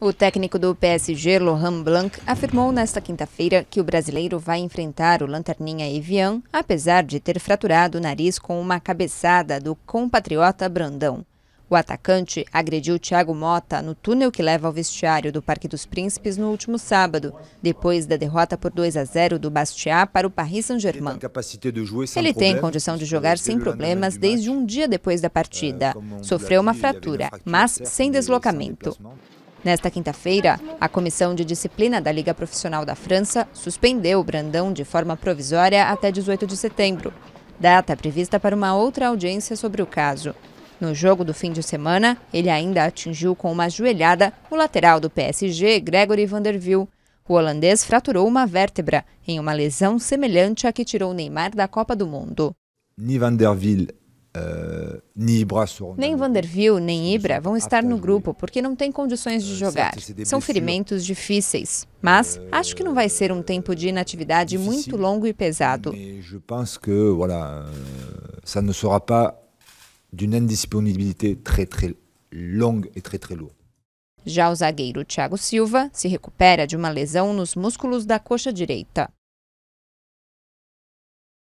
O técnico do PSG, Laurent Blanc, afirmou nesta quinta-feira que o brasileiro vai enfrentar o Lanterninha Evian, apesar de ter fraturado o nariz com uma cabeçada do compatriota Brandão. O atacante agrediu Thiago Mota no túnel que leva ao vestiário do Parque dos Príncipes no último sábado, depois da derrota por 2 a 0 do Bastia para o Paris Saint-Germain. Ele tem condição de jogar sem problemas desde um dia depois da partida. Euh, Sofreu uma fratura, mas sem deslocamento. Nesta quinta-feira, a Comissão de Disciplina da Liga Profissional da França suspendeu o Brandão de forma provisória até 18 de setembro, data prevista para uma outra audiência sobre o caso. No jogo do fim de semana, ele ainda atingiu com uma joelhada o lateral do PSG, Gregory Vanderville. O holandês fraturou uma vértebra em uma lesão semelhante à que tirou Neymar da Copa do Mundo. Ni Vanderville Uh, nem Vanderbilt, nem Ibra vão estar no grupo porque não têm condições de ah, jogar. É São ferimentos difíceis, mas ah, acho que não vai ser um tempo de inatividade muito longo e pesado. Eu penso que, voilà, ça ne sera pas d'une indisponibilité très très longue et très très lourde. Já o zagueiro Thiago Silva se recupera de uma lesão nos músculos da coxa direita.